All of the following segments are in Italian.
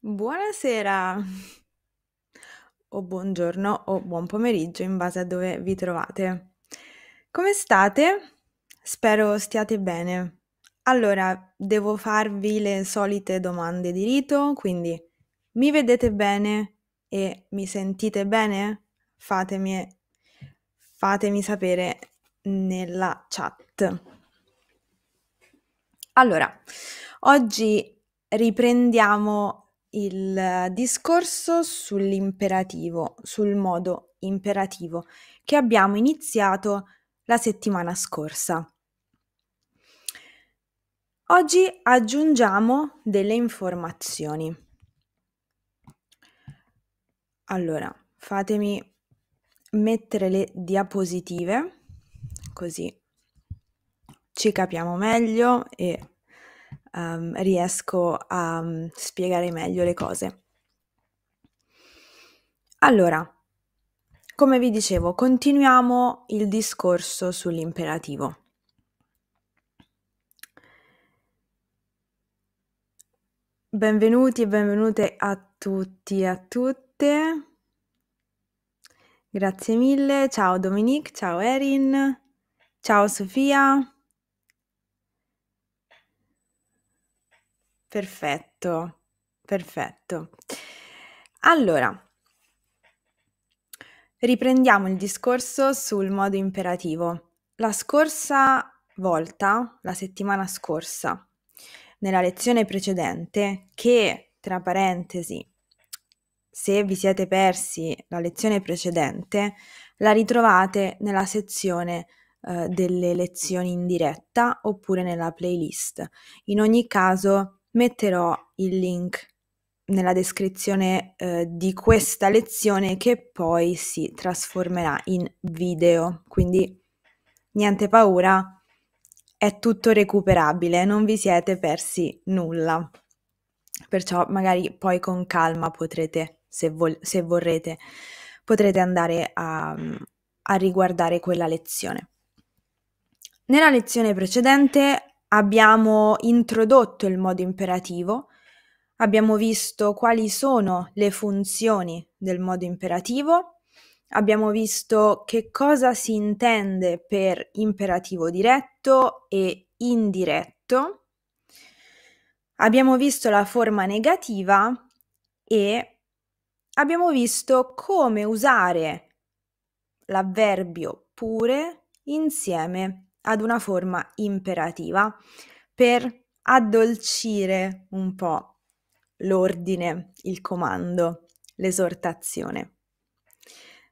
Buonasera o buongiorno o buon pomeriggio in base a dove vi trovate. Come state? Spero stiate bene. Allora, devo farvi le solite domande di rito, quindi mi vedete bene e mi sentite bene? Fatemi, fatemi sapere nella chat. Allora, oggi riprendiamo il eh, discorso sull'imperativo, sul modo imperativo che abbiamo iniziato la settimana scorsa. Oggi aggiungiamo delle informazioni. Allora, fatemi mettere le diapositive così ci capiamo meglio e um, riesco a um, spiegare meglio le cose. Allora, come vi dicevo, continuiamo il discorso sull'imperativo. Benvenuti e benvenute a tutti e a tutte. Grazie mille, ciao Dominique, ciao Erin, ciao Sofia. Perfetto, perfetto. Allora, riprendiamo il discorso sul modo imperativo. La scorsa volta, la settimana scorsa, nella lezione precedente, che tra parentesi, se vi siete persi la lezione precedente, la ritrovate nella sezione eh, delle lezioni in diretta oppure nella playlist. In ogni caso metterò il link nella descrizione eh, di questa lezione che poi si trasformerà in video. Quindi niente paura, è tutto recuperabile, non vi siete persi nulla. Perciò magari poi con calma potrete, se, vol- se vorrete, potrete andare a, a riguardare quella lezione. Nella lezione precedente abbiamo introdotto il modo imperativo, abbiamo visto quali sono le funzioni del modo imperativo, abbiamo visto che cosa si intende per imperativo diretto e indiretto, abbiamo visto la forma negativa e abbiamo visto come usare l'avverbio pure insieme ad una forma imperativa per addolcire un po' l'ordine, il comando, l'esortazione.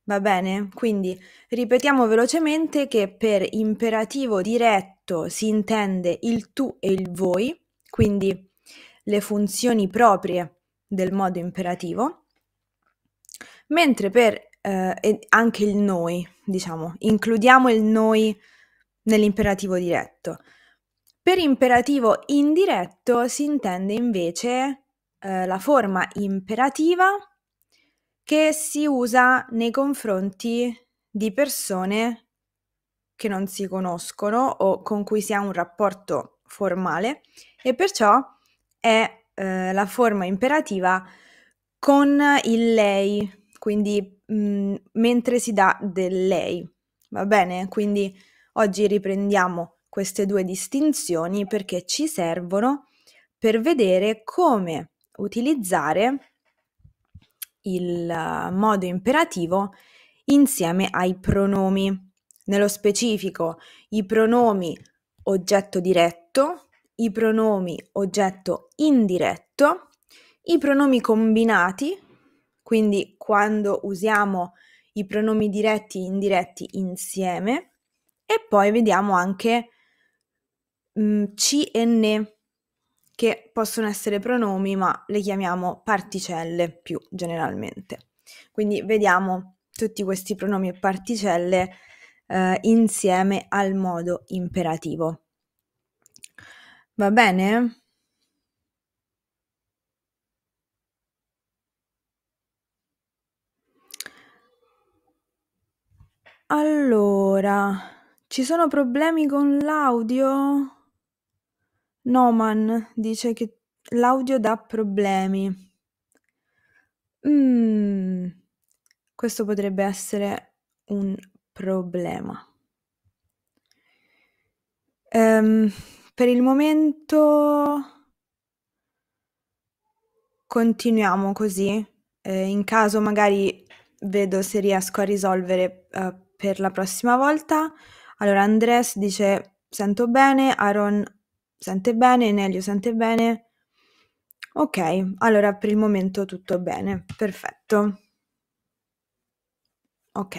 Va bene? Quindi ripetiamo velocemente che per imperativo diretto si intende il tu e il voi, quindi le funzioni proprie del modo imperativo, mentre per eh, anche il noi, diciamo, includiamo il noi nell'imperativo diretto. Per imperativo indiretto si intende invece eh, la forma imperativa che si usa nei confronti di persone che non si conoscono o con cui si ha un rapporto formale e perciò è eh, la forma imperativa con il lei, quindi mh, mm, mentre si dà del lei, va bene? Quindi Oggi riprendiamo queste due distinzioni perché ci servono per vedere come utilizzare il eh, modo imperativo insieme ai pronomi. Nello specifico i pronomi oggetto diretto, i pronomi oggetto indiretto, i pronomi combinati, quindi quando usiamo i pronomi diretti e indiretti insieme, e poi vediamo anche mh, mm, C e N, che possono essere pronomi, ma le chiamiamo particelle più generalmente. Quindi vediamo tutti questi pronomi e particelle eh, insieme al modo imperativo. Va bene? Allora... Ci sono problemi con l'audio? Noman dice che l'audio dà problemi. Mm, questo potrebbe essere un problema. Um, per il momento continuiamo così. Eh, in caso magari vedo se riesco a risolvere uh, per la prossima volta. Allora, Andres dice sento bene, Aaron sente bene, Nelio sente bene. Ok, allora per il momento tutto bene, perfetto. Ok.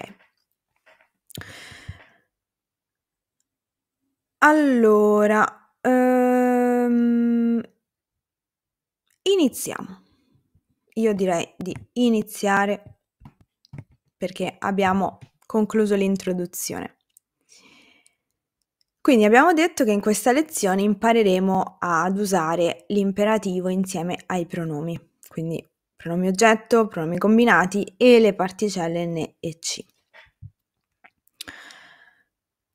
Allora, ehm, iniziamo. Io direi di iniziare perché abbiamo concluso l'introduzione. Quindi abbiamo detto che in questa lezione impareremo ad usare l'imperativo insieme ai pronomi, quindi pronomi oggetto, pronomi combinati e le particelle N e c.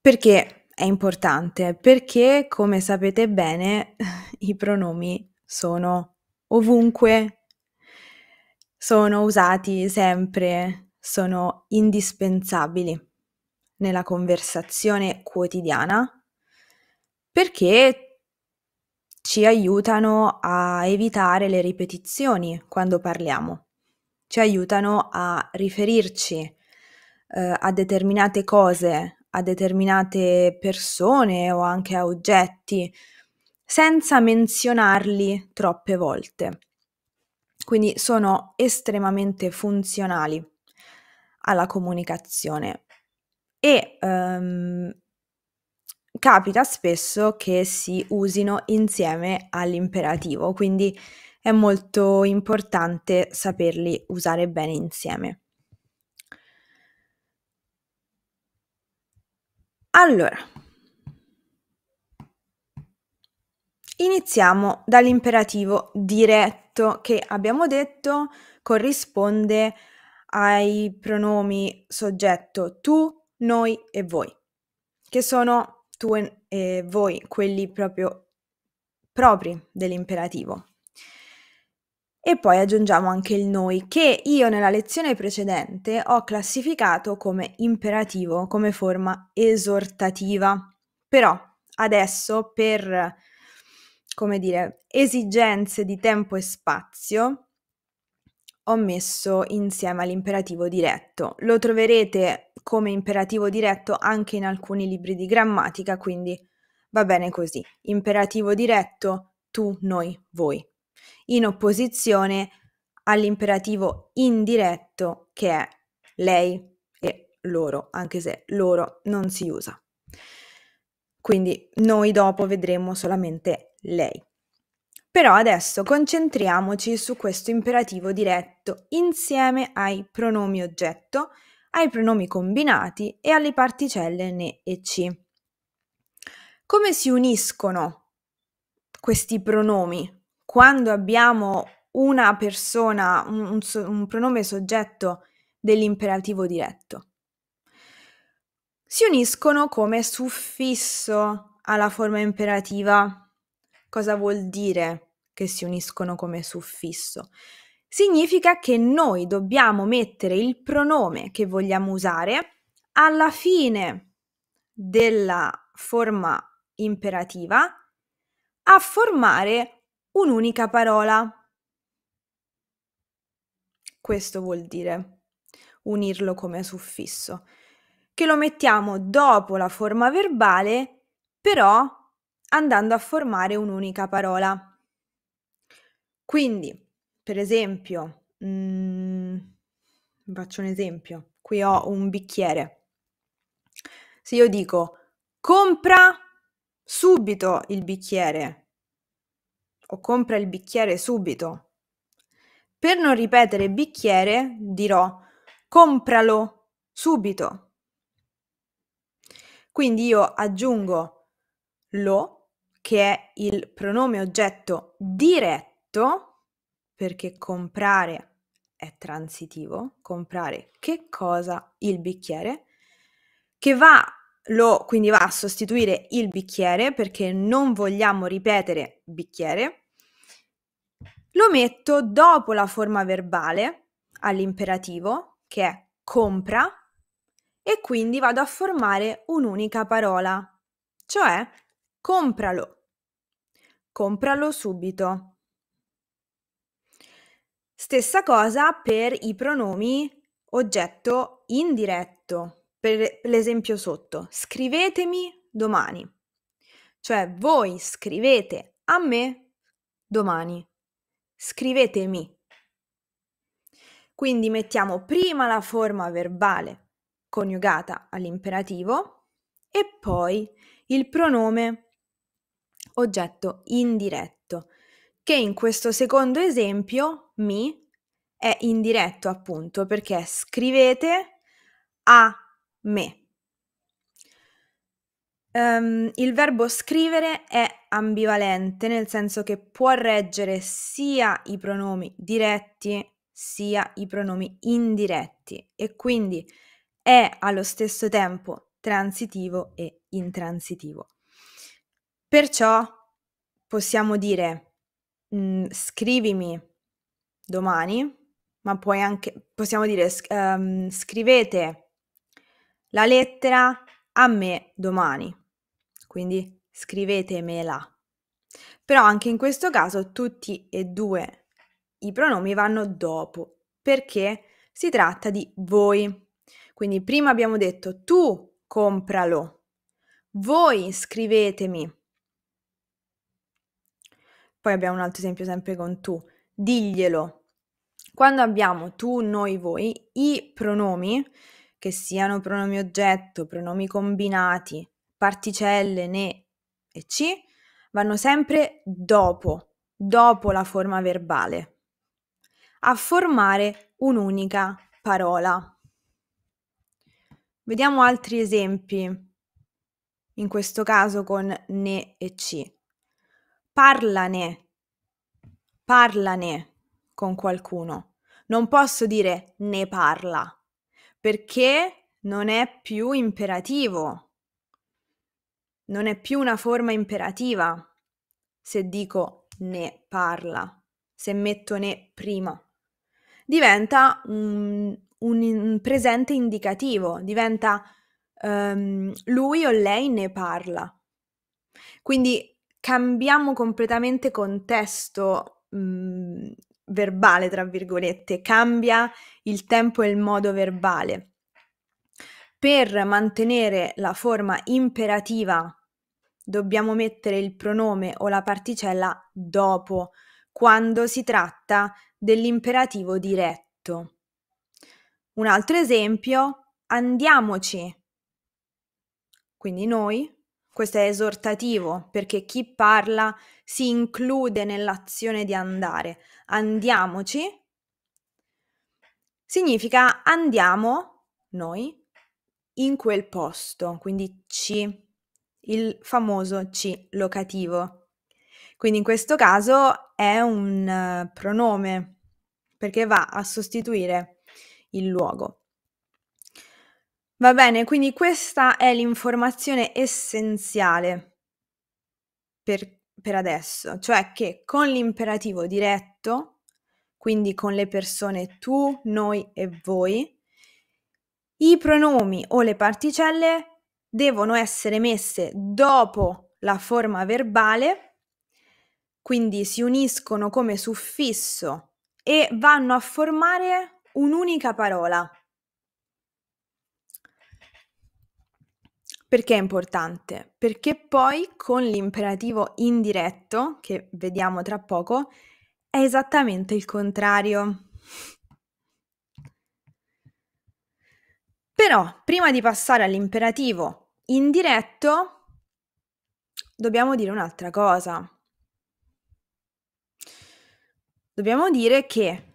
Perché è importante? Perché, come sapete bene, i pronomi sono ovunque, sono usati sempre, sono indispensabili nella conversazione quotidiana perché ci aiutano a evitare le ripetizioni quando parliamo, ci aiutano a riferirci eh, a determinate cose, a determinate persone o anche a oggetti, senza menzionarli troppe volte. Quindi sono estremamente funzionali alla comunicazione e um, capita spesso che si usino insieme all'imperativo, quindi è molto importante saperli usare bene insieme. Allora, iniziamo dall'imperativo diretto che abbiamo detto corrisponde ai pronomi soggetto tu, noi e voi, che sono tu e eh, voi, quelli proprio propri dell'imperativo. E poi aggiungiamo anche il noi, che io nella lezione precedente ho classificato come imperativo, come forma esortativa. Però adesso per, come dire, esigenze di tempo e spazio, ho messo insieme all'imperativo diretto. Lo troverete come imperativo diretto anche in alcuni libri di grammatica, quindi va bene così. Imperativo diretto, tu, noi, voi. In opposizione all'imperativo indiretto che è lei e loro, anche se loro non si usa. Quindi noi dopo vedremo solamente lei. Però adesso concentriamoci su questo imperativo diretto insieme ai pronomi oggetto, ai pronomi combinati e alle particelle ne e ci. Come si uniscono questi pronomi quando abbiamo una persona, un, un, un pronome soggetto dell'imperativo diretto? Si uniscono come suffisso alla forma imperativa Cosa vuol dire che si uniscono come suffisso? Significa che noi dobbiamo mettere il pronome che vogliamo usare alla fine della forma imperativa a formare un'unica parola. Questo vuol dire unirlo come suffisso, che lo mettiamo dopo la forma verbale, però andando a formare un'unica parola. Quindi, per esempio, mh, mm, faccio un esempio, qui ho un bicchiere. Se io dico compra subito il bicchiere o compra il bicchiere subito, per non ripetere bicchiere dirò compralo subito. Quindi io aggiungo lo che è il pronome oggetto diretto, perché comprare è transitivo, comprare che cosa? Il bicchiere, che va, lo, quindi va a sostituire il bicchiere perché non vogliamo ripetere bicchiere. Lo metto dopo la forma verbale all'imperativo, che è compra, e quindi vado a formare un'unica parola, cioè Compralo. Compralo subito. Stessa cosa per i pronomi oggetto indiretto, per l'esempio sotto. Scrivetemi domani. Cioè voi scrivete a me domani. Scrivetemi. Quindi mettiamo prima la forma verbale coniugata all'imperativo e poi il pronome oggetto indiretto, che in questo secondo esempio, mi, è indiretto appunto perché scrivete a me. Um, il verbo scrivere è ambivalente, nel senso che può reggere sia i pronomi diretti sia i pronomi indiretti e quindi è allo stesso tempo transitivo e intransitivo. Perciò possiamo dire mh, mm, scrivimi domani, ma puoi anche, possiamo dire sc- um, ehm, scrivete la lettera a me domani, quindi scrivetemela. Però anche in questo caso tutti e due i pronomi vanno dopo perché si tratta di voi. Quindi prima abbiamo detto tu compralo, voi scrivetemi poi abbiamo un altro esempio sempre con tu. Diglielo. Quando abbiamo tu, noi, voi, i pronomi, che siano pronomi oggetto, pronomi combinati, particelle, ne e ci, vanno sempre dopo, dopo la forma verbale, a formare un'unica parola. Vediamo altri esempi, in questo caso con ne e ci parlane, parlane con qualcuno. Non posso dire ne parla, perché non è più imperativo. Non è più una forma imperativa se dico ne parla, se metto ne prima. Diventa un, un, un presente indicativo, diventa um, lui o lei ne parla. Quindi cambiamo completamente contesto mh, mhmm, verbale, tra virgolette, cambia il tempo e il modo verbale. Per mantenere la forma imperativa dobbiamo mettere il pronome o la particella dopo, quando si tratta dell'imperativo diretto. Un altro esempio, andiamoci. Quindi noi questo è esortativo perché chi parla si include nell'azione di andare. Andiamoci significa andiamo noi in quel posto, quindi ci, il famoso ci locativo. Quindi in questo caso è un eh, pronome perché va a sostituire il luogo. Va bene, quindi questa è l'informazione essenziale per per adesso, cioè che con l'imperativo diretto, quindi con le persone tu, noi e voi, i pronomi o le particelle devono essere messe dopo la forma verbale, quindi si uniscono come suffisso e vanno a formare un'unica parola. Perché è importante? Perché poi con l'imperativo indiretto, che vediamo tra poco, è esattamente il contrario. Però, prima di passare all'imperativo indiretto, dobbiamo dire un'altra cosa. Dobbiamo dire che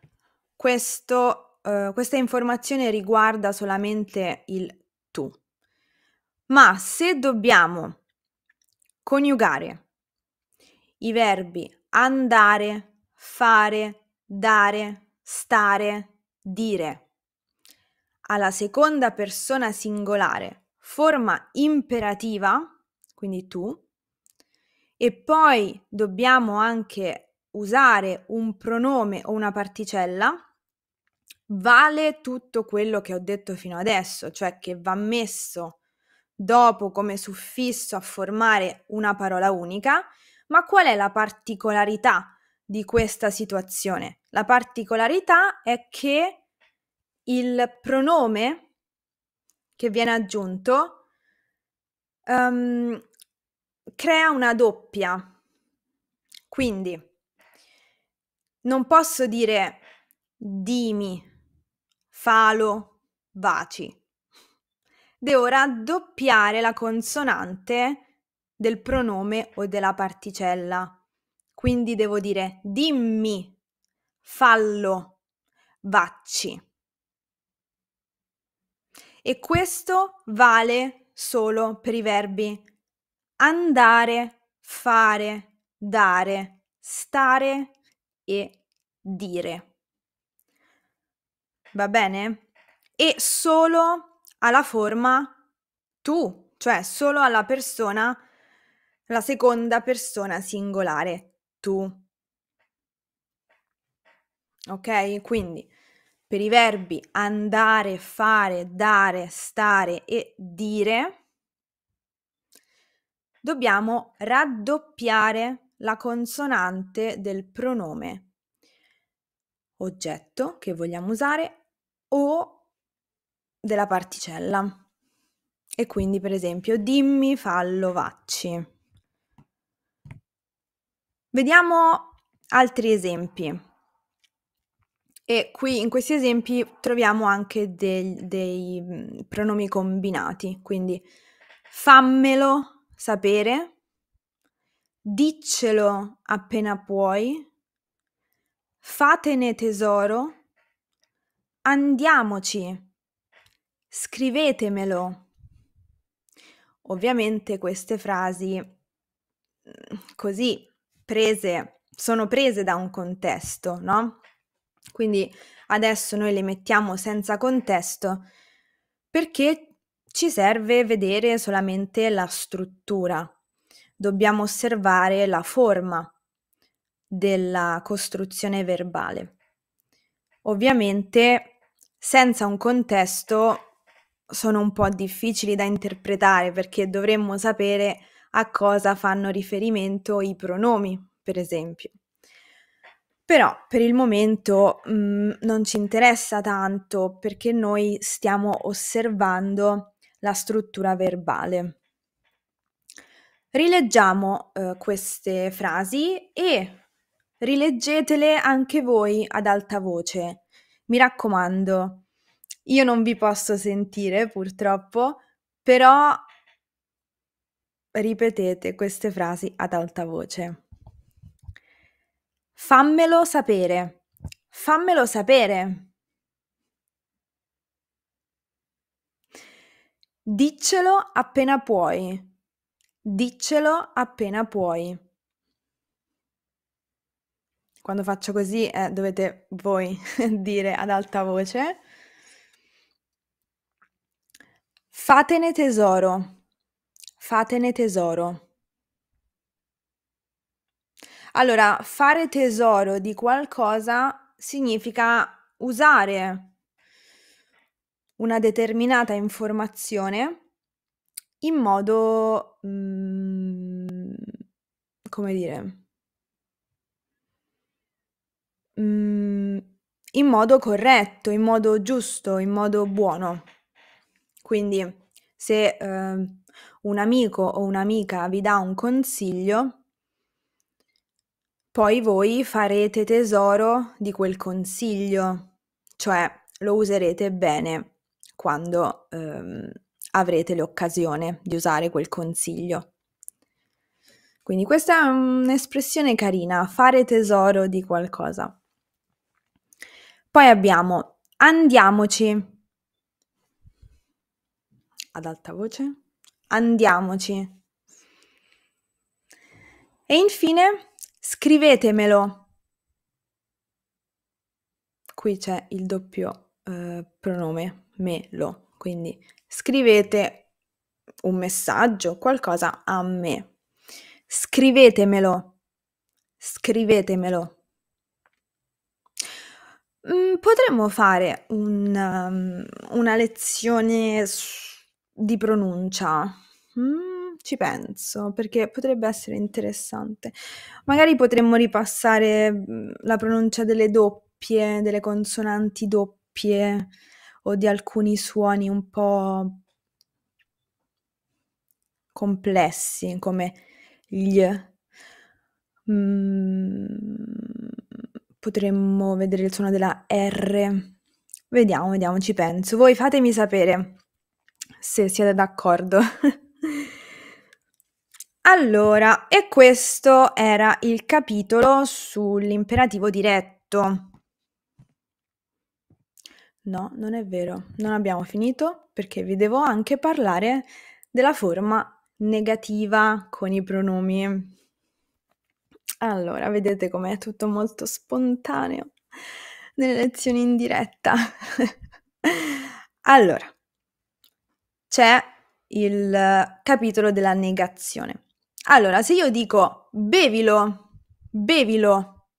questo, eh, questa informazione riguarda solamente il ma se dobbiamo coniugare i verbi andare, fare, dare, stare, dire alla seconda persona singolare, forma imperativa, quindi tu, e poi dobbiamo anche usare un pronome o una particella, vale tutto quello che ho detto fino adesso, cioè che va messo dopo come suffisso a formare una parola unica, ma qual è la particolarità di questa situazione? La particolarità è che il pronome che viene aggiunto um, crea una doppia. Quindi non posso dire dimi, falo, vaci devo raddoppiare la consonante del pronome o della particella. Quindi devo dire dimmi, fallo, vacci. E questo vale solo per i verbi andare, fare, dare, stare e dire. Va bene? E solo alla forma tu, cioè solo alla persona, la seconda persona singolare, tu. Ok? Quindi per i verbi andare, fare, dare, stare e dire, dobbiamo raddoppiare la consonante del pronome oggetto che vogliamo usare o della particella. E quindi, per esempio, dimmi, fallo, vacci. Vediamo altri esempi. E qui in questi esempi troviamo anche dei, dei pronomi combinati, quindi fammelo sapere, diccelo appena puoi, fatene tesoro, andiamoci Scrivetemelo. Ovviamente queste frasi mm, così prese sono prese da un contesto, no? Quindi adesso noi le mettiamo senza contesto perché ci serve vedere solamente la struttura. Dobbiamo osservare la forma della costruzione verbale. Ovviamente senza un contesto sono un po' difficili da interpretare perché dovremmo sapere a cosa fanno riferimento i pronomi, per esempio. Però per il momento mh, mm, non ci interessa tanto perché noi stiamo osservando la struttura verbale. Rileggiamo eh, queste frasi e rileggetele anche voi ad alta voce. Mi raccomando, io non vi posso sentire purtroppo, però ripetete queste frasi ad alta voce. Fammelo sapere. Fammelo sapere. Diccelo appena puoi. Diccelo appena puoi. Quando faccio così eh, dovete voi dire ad alta voce. Fatene tesoro, fatene tesoro. Allora, fare tesoro di qualcosa significa usare una determinata informazione in modo, mhmm, come dire mhmm, in modo corretto, in modo giusto, in modo buono. Quindi se eh, un amico o un'amica vi dà un consiglio, poi voi farete tesoro di quel consiglio, cioè lo userete bene quando eh, avrete l'occasione di usare quel consiglio. Quindi questa è un'espressione carina, fare tesoro di qualcosa. Poi abbiamo andiamoci ad alta voce, andiamoci. E infine scrivetemelo. Qui c'è il doppio eh, pronome, me, lo, quindi scrivete un messaggio, qualcosa a me. Scrivetemelo, scrivetemelo. Mm, potremmo fare un, um, una lezione su di pronuncia. Mm, ci penso perché potrebbe essere interessante. Magari potremmo ripassare mm, la pronuncia delle doppie, delle consonanti doppie o di alcuni suoni un po' complessi come gli. Mm, potremmo vedere il suono della R. Vediamo, vediamo, ci penso. Voi fatemi sapere se siete d'accordo. allora, e questo era il capitolo sull'imperativo diretto. No, non è vero, non abbiamo finito perché vi devo anche parlare della forma negativa con i pronomi. Allora, vedete com'è tutto molto spontaneo nelle lezioni in diretta. allora, c'è il eh, capitolo della negazione. Allora, se io dico bevilo, bevilo,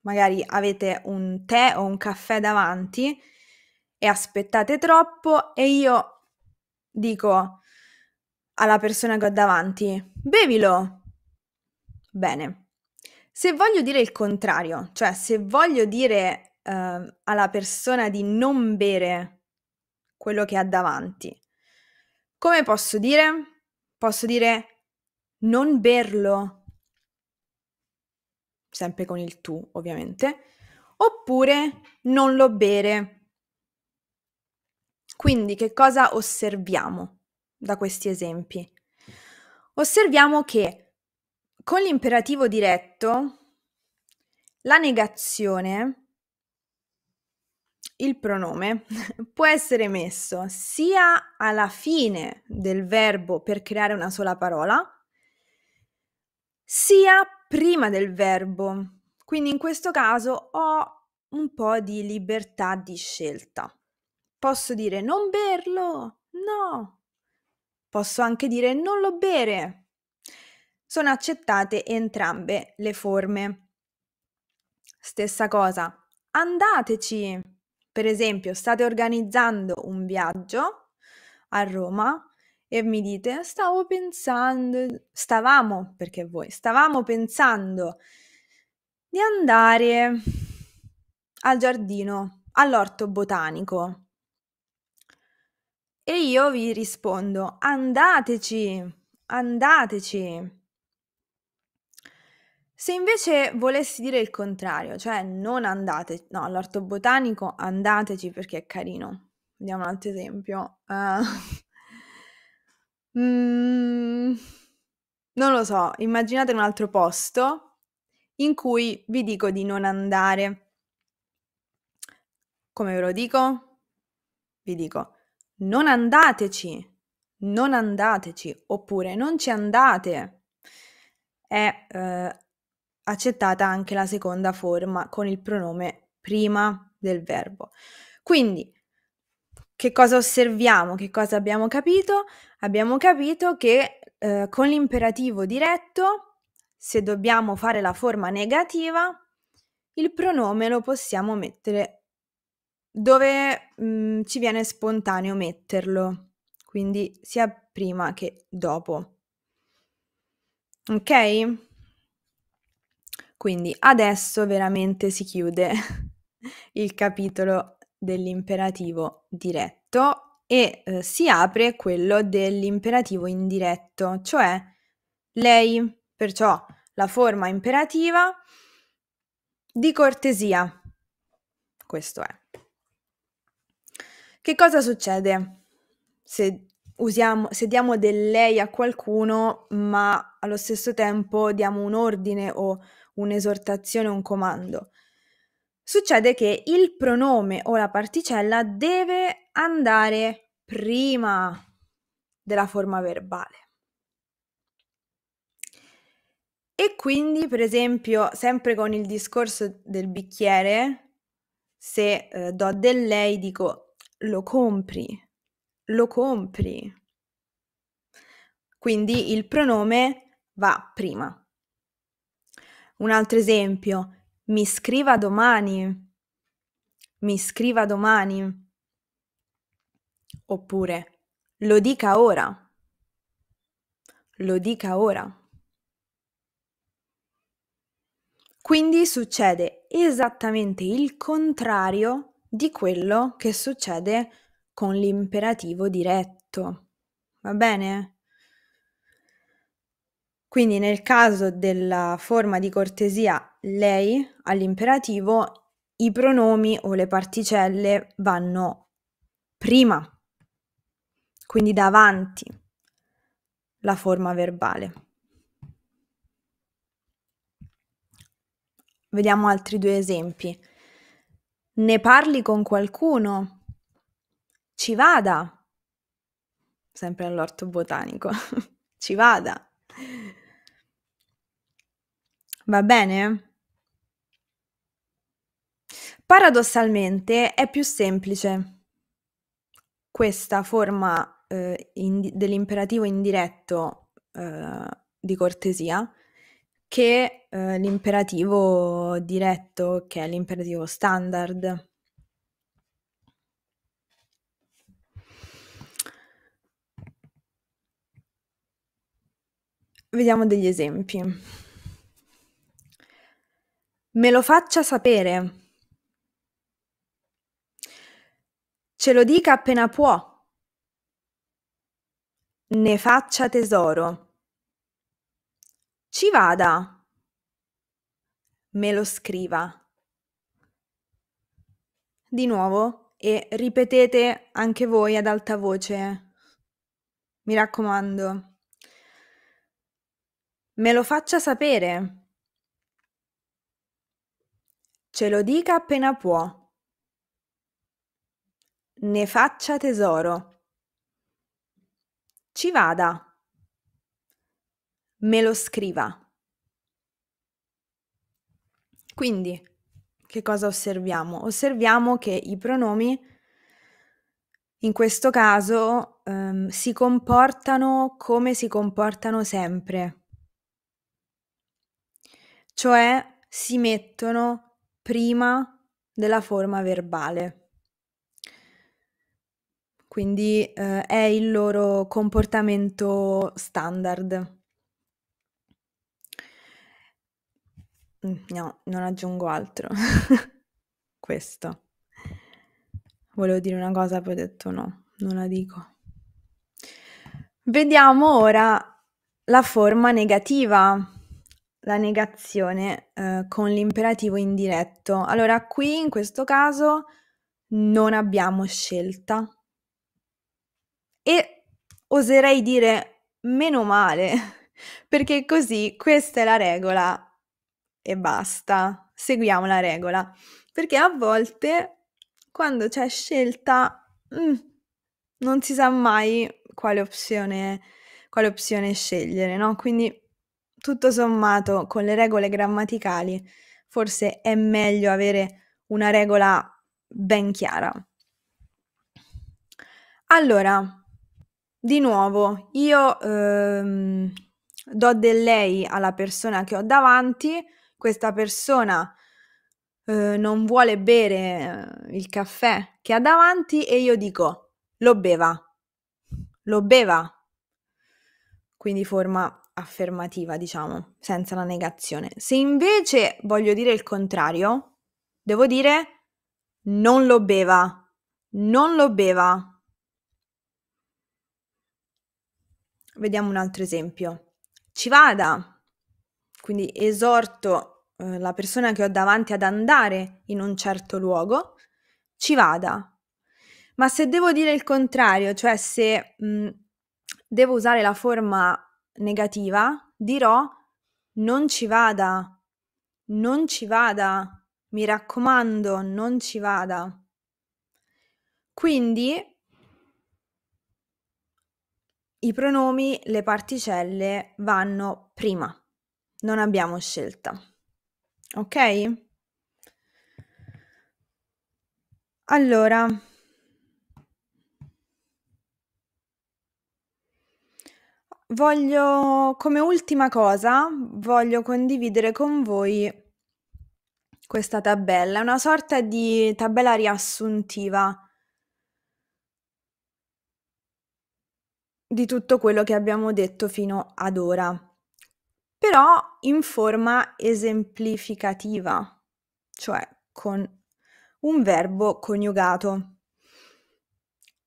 magari avete un tè o un caffè davanti e aspettate troppo e io dico alla persona che ho davanti, bevilo. Bene. Se voglio dire il contrario, cioè se voglio dire eh, alla persona di non bere quello che ha davanti, come posso dire? Posso dire non berlo, sempre con il tu ovviamente, oppure non lo bere. Quindi che cosa osserviamo da questi esempi? Osserviamo che con l'imperativo diretto la negazione il pronome può essere messo sia alla fine del verbo per creare una sola parola, sia prima del verbo. Quindi in questo caso ho un po' di libertà di scelta. Posso dire non berlo, no. Posso anche dire non lo bere. Sono accettate entrambe le forme. Stessa cosa, andateci. Per esempio, state organizzando un viaggio a Roma e mi dite stavo pensando, stavamo, perché voi, stavamo pensando di andare al giardino, all'orto botanico. E io vi rispondo, andateci, andateci. Se invece volessi dire il contrario, cioè non andate, no, all'orto botanico andateci perché è carino. Vediamo un altro esempio. Uh, mm, non lo so, immaginate un altro posto in cui vi dico di non andare. Come ve lo dico? Vi dico non andateci, non andateci, oppure non ci andate è eh, accettata anche la seconda forma con il pronome prima del verbo. Quindi, che cosa osserviamo? Che cosa abbiamo capito? Abbiamo capito che eh, con l'imperativo diretto, se dobbiamo fare la forma negativa, il pronome lo possiamo mettere dove mh, mm, ci viene spontaneo metterlo, quindi sia prima che dopo. Ok? Quindi adesso veramente si chiude il capitolo dell'imperativo diretto e eh, si apre quello dell'imperativo indiretto, cioè lei, perciò la forma imperativa di cortesia. Questo è. Che cosa succede se, usiamo, se diamo del lei a qualcuno, ma allo stesso tempo diamo un ordine o un'esortazione, un comando. Succede che il pronome o la particella deve andare prima della forma verbale. E quindi, per esempio, sempre con il discorso del bicchiere, se eh, do del lei dico lo compri, lo compri. Quindi il pronome va prima. Un altro esempio, mi scriva domani. Mi scriva domani. Oppure, lo dica ora. Lo dica ora. Quindi succede esattamente il contrario di quello che succede con l'imperativo diretto. Va bene? Quindi nel caso della forma di cortesia lei all'imperativo i pronomi o le particelle vanno prima, quindi davanti la forma verbale. Vediamo altri due esempi. Ne parli con qualcuno? Ci vada. Sempre all'orto botanico. Ci vada. Va bene? Paradossalmente è più semplice questa forma eh, in, dell'imperativo indiretto eh, di cortesia che eh, l'imperativo diretto, che è l'imperativo standard. Vediamo degli esempi. Me lo faccia sapere. Ce lo dica appena può. Ne faccia tesoro. Ci vada. Me lo scriva. Di nuovo e ripetete anche voi ad alta voce. Mi raccomando. Me lo faccia sapere. Ce lo dica appena può. Ne faccia tesoro. Ci vada. Me lo scriva. Quindi, che cosa osserviamo? Osserviamo che i pronomi in questo caso ehm, si comportano come si comportano sempre, cioè si mettono prima della forma verbale. Quindi eh, è il loro comportamento standard. Mm, no, non aggiungo altro. Questo. Volevo dire una cosa, poi ho detto no, non la dico. Vediamo ora la forma negativa la negazione eh, con l'imperativo indiretto. Allora, qui in questo caso non abbiamo scelta. E oserei dire meno male, perché così questa è la regola e basta. Seguiamo la regola. Perché a volte quando c'è scelta mm, non si sa mai quale opzione, quale opzione scegliere, no? Quindi tutto sommato, con le regole grammaticali, forse è meglio avere una regola ben chiara. Allora, di nuovo, io ehm, do del lei alla persona che ho davanti, questa persona eh, non vuole bere eh, il caffè che ha davanti e io dico lo beva, lo beva, quindi forma affermativa, diciamo, senza la negazione. Se invece voglio dire il contrario, devo dire non lo beva, non lo beva. Vediamo un altro esempio. Ci vada. Quindi esorto eh, la persona che ho davanti ad andare in un certo luogo. Ci vada. Ma se devo dire il contrario, cioè se mh, devo usare la forma negativa, dirò non ci vada, non ci vada, mi raccomando, non ci vada. Quindi i pronomi, le particelle vanno prima, non abbiamo scelta. Ok? Allora, Voglio, come ultima cosa, voglio condividere con voi questa tabella, una sorta di tabella riassuntiva di tutto quello che abbiamo detto fino ad ora, però in forma esemplificativa, cioè con un verbo coniugato.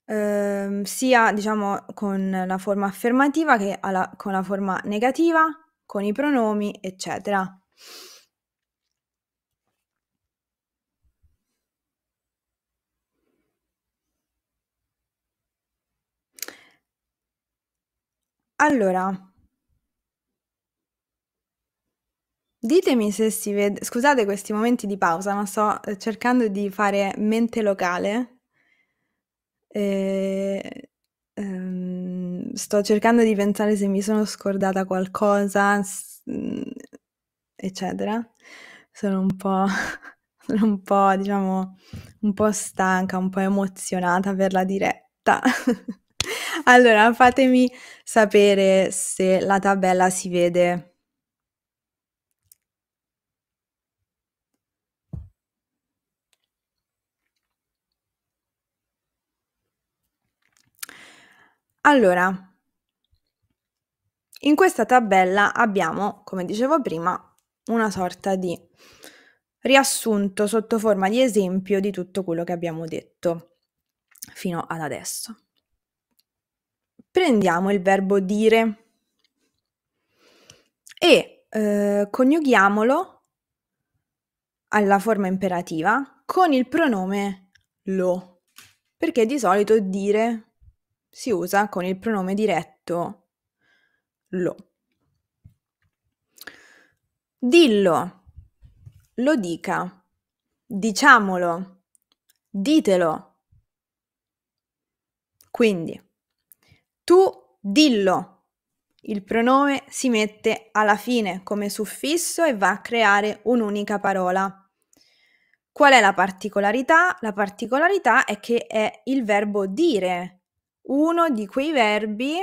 Ehm, sia diciamo con la forma affermativa che alla- con la forma negativa, con i pronomi, eccetera. Allora ditemi se si vede, scusate questi momenti di pausa, ma sto eh, cercando di fare mente locale. E, um, sto cercando di pensare se mi sono scordata qualcosa, mm, eccetera. Sono un po', sono un po', diciamo, un po' stanca, un po' emozionata per la diretta. allora, fatemi sapere se la tabella si vede Allora, in questa tabella abbiamo, come dicevo prima, una sorta di riassunto sotto forma di esempio di tutto quello che abbiamo detto fino ad adesso. Prendiamo il verbo dire e eh, coniughiamolo alla forma imperativa con il pronome lo, perché di solito dire si usa con il pronome diretto lo. Dillo, lo dica, diciamolo, ditelo. Quindi, tu dillo. Il pronome si mette alla fine come suffisso e va a creare un'unica parola. Qual è la particolarità? La particolarità è che è il verbo dire uno di quei verbi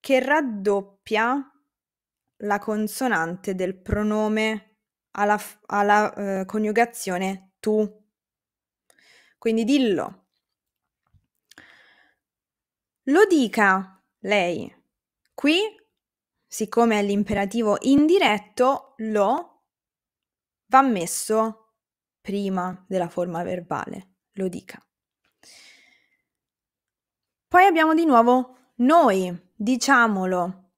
che raddoppia la consonante del pronome alla, alla eh, coniugazione tu. Quindi dillo. Lo dica lei. Qui, siccome è l'imperativo indiretto, lo va messo prima della forma verbale. Lo dica. Poi abbiamo di nuovo noi, diciamolo.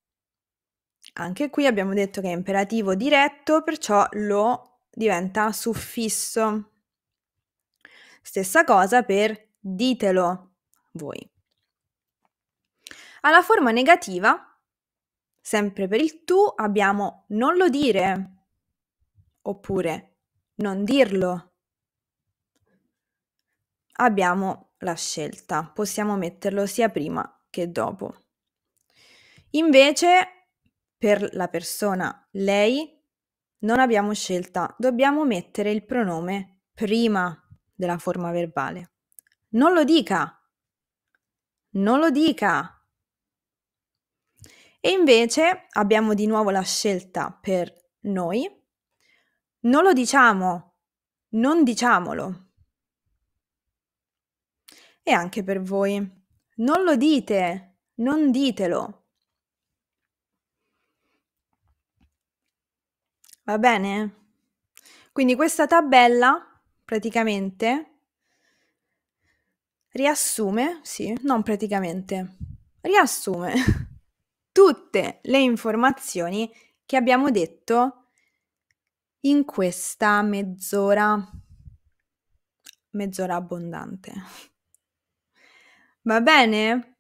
Anche qui abbiamo detto che è imperativo diretto, perciò lo diventa suffisso. Stessa cosa per ditelo voi. Alla forma negativa, sempre per il tu, abbiamo non lo dire oppure non dirlo. Abbiamo la scelta, possiamo metterlo sia prima che dopo. Invece, per la persona lei, non abbiamo scelta, dobbiamo mettere il pronome prima della forma verbale. Non lo dica, non lo dica. E invece abbiamo di nuovo la scelta per noi. Non lo diciamo, non diciamolo e anche per voi. Non lo dite, non ditelo. Va bene? Quindi questa tabella praticamente riassume, sì, non praticamente, riassume tutte le informazioni che abbiamo detto in questa mezz'ora, mezz'ora abbondante. Va bene?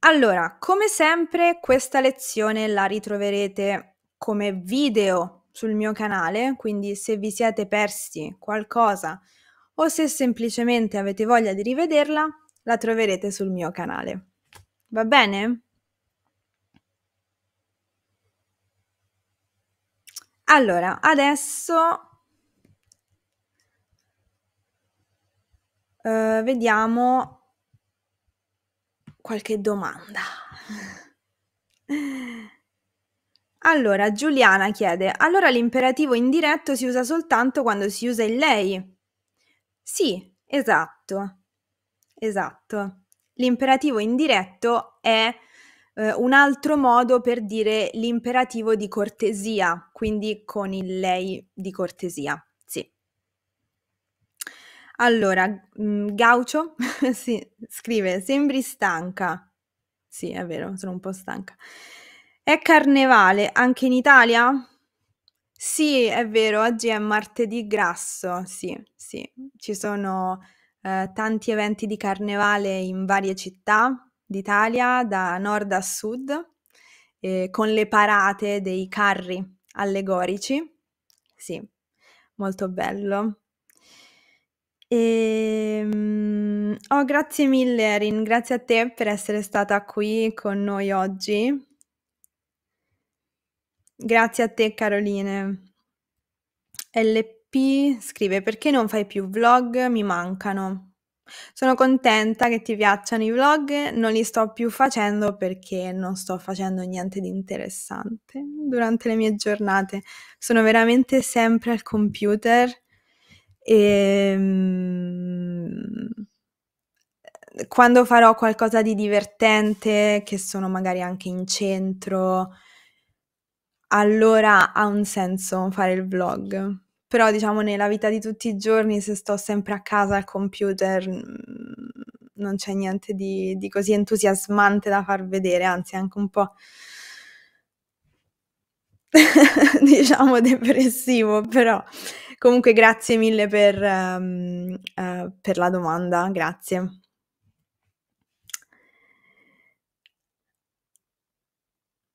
Allora, come sempre, questa lezione la ritroverete come video sul mio canale, quindi se vi siete persi qualcosa o se semplicemente avete voglia di rivederla, la troverete sul mio canale. Va bene? Allora, adesso uh, vediamo qualche domanda. Allora, Giuliana chiede, allora l'imperativo indiretto si usa soltanto quando si usa il lei? Sì, esatto, esatto. L'imperativo indiretto è eh, un altro modo per dire l'imperativo di cortesia, quindi con il lei di cortesia. Allora, mm, Gaucho sì, scrive: Sembri stanca. Sì, è vero, sono un po' stanca. È carnevale anche in Italia? Sì, è vero, oggi è martedì grasso. Sì, sì, ci sono eh, tanti eventi di carnevale in varie città d'Italia, da nord a sud, eh, con le parate dei carri allegorici. Sì, molto bello. E, ehm, oh, grazie mille Erin, grazie a te per essere stata qui con noi oggi. Grazie a te Caroline. LP scrive perché non fai più vlog? Mi mancano. Sono contenta che ti piacciono i vlog, non li sto più facendo perché non sto facendo niente di interessante durante le mie giornate. Sono veramente sempre al computer e, ehm, quando farò qualcosa di divertente, che sono magari anche in centro, allora ha un senso fare il vlog. Però diciamo nella vita di tutti i giorni, se sto sempre a casa al computer, mm, non c'è niente di, di così entusiasmante da far vedere, anzi anche un po' diciamo depressivo, però Comunque grazie mille per, um, uh, per la domanda, grazie.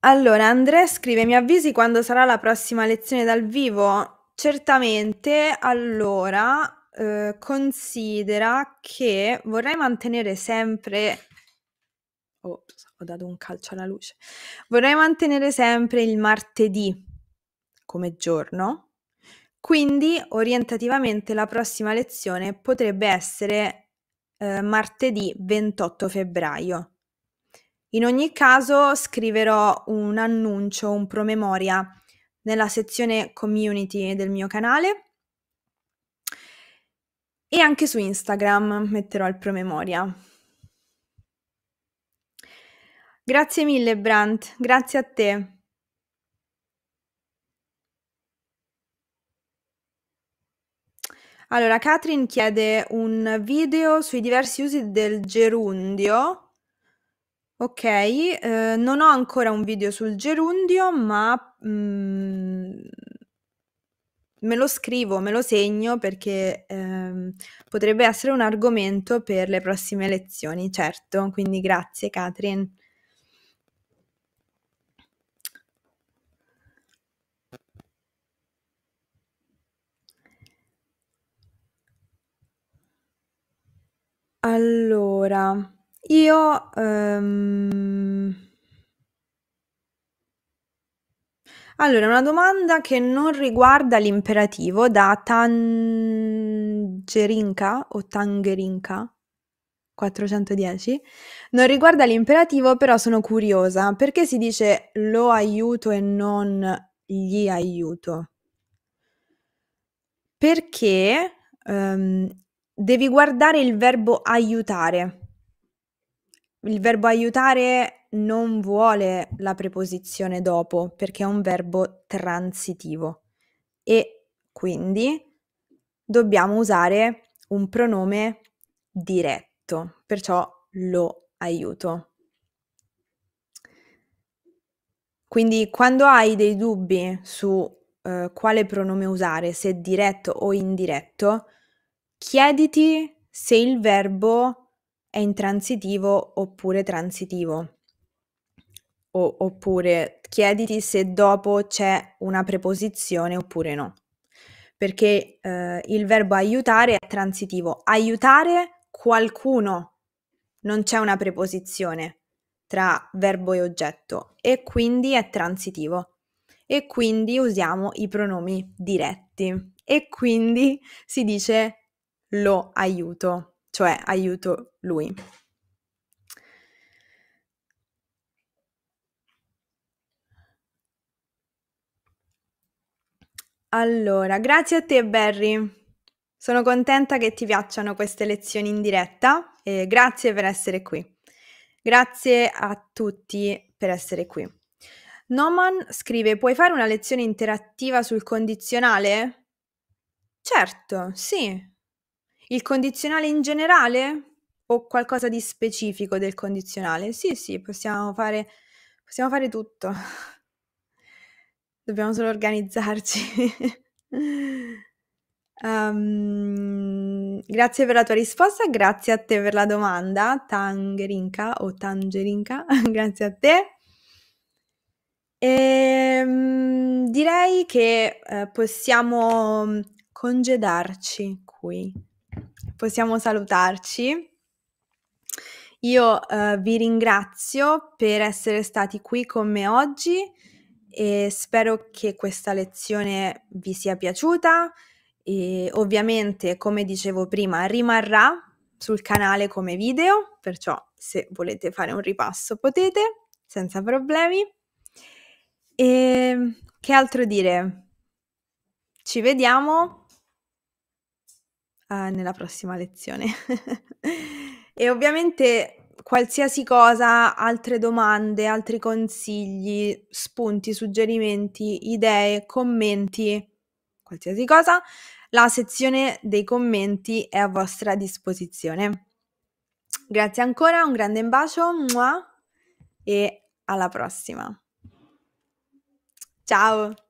Allora, Andrea scrive: Mi avvisi quando sarà la prossima lezione dal vivo? Certamente, allora eh, considera che vorrei mantenere sempre. Ops, ho dato un calcio alla luce. Vorrei mantenere sempre il martedì come giorno quindi orientativamente la prossima lezione potrebbe essere eh, martedì 28 febbraio. In ogni caso scriverò un annuncio, un promemoria nella sezione community del mio canale e anche su Instagram metterò il promemoria. Grazie mille Brandt, grazie a te. Allora, Katrin chiede un video sui diversi usi del gerundio. Ok, eh, non ho ancora un video sul gerundio, ma mm, me lo scrivo, me lo segno perché eh, potrebbe essere un argomento per le prossime lezioni, certo. Quindi grazie, Katrin. Allora, io, ehm Allora, una domanda che non riguarda l'imperativo da Tangerinka o Tangerinka 410. Non riguarda l'imperativo, però sono curiosa, perché si dice lo aiuto e non gli aiuto? Perché, ehm Devi guardare il verbo aiutare. Il verbo aiutare non vuole la preposizione dopo perché è un verbo transitivo e quindi dobbiamo usare un pronome diretto, perciò lo aiuto. Quindi quando hai dei dubbi su eh, quale pronome usare, se diretto o indiretto, Chiediti se il verbo è intransitivo oppure transitivo. O, oppure chiediti se dopo c'è una preposizione oppure no. Perché eh, il verbo aiutare è transitivo. Aiutare qualcuno. Non c'è una preposizione tra verbo e oggetto e quindi è transitivo. E quindi usiamo i pronomi diretti. E quindi si dice lo aiuto, cioè aiuto lui. Allora, grazie a te Barry. Sono contenta che ti piacciono queste lezioni in diretta e grazie per essere qui. Grazie a tutti per essere qui. Noman scrive: Puoi fare una lezione interattiva sul condizionale? Certo, sì, il condizionale in generale o qualcosa di specifico del condizionale? Sì, sì, possiamo fare, possiamo fare tutto. Dobbiamo solo organizzarci. um, grazie per la tua risposta, grazie a te per la domanda, Tangerinka o Tangerinka, grazie a te. E, ehm, direi che eh, possiamo congedarci qui possiamo salutarci. Io eh, vi ringrazio per essere stati qui con me oggi e spero che questa lezione vi sia piaciuta e ovviamente come dicevo prima rimarrà sul canale come video, perciò se volete fare un ripasso potete senza problemi. E che altro dire? Ci vediamo eh, nella prossima lezione. e ovviamente qualsiasi cosa, altre domande, altri consigli, spunti, suggerimenti, idee, commenti, qualsiasi cosa, la sezione dei commenti è a vostra disposizione. Grazie ancora, un grande bacio mua, e alla prossima. Ciao!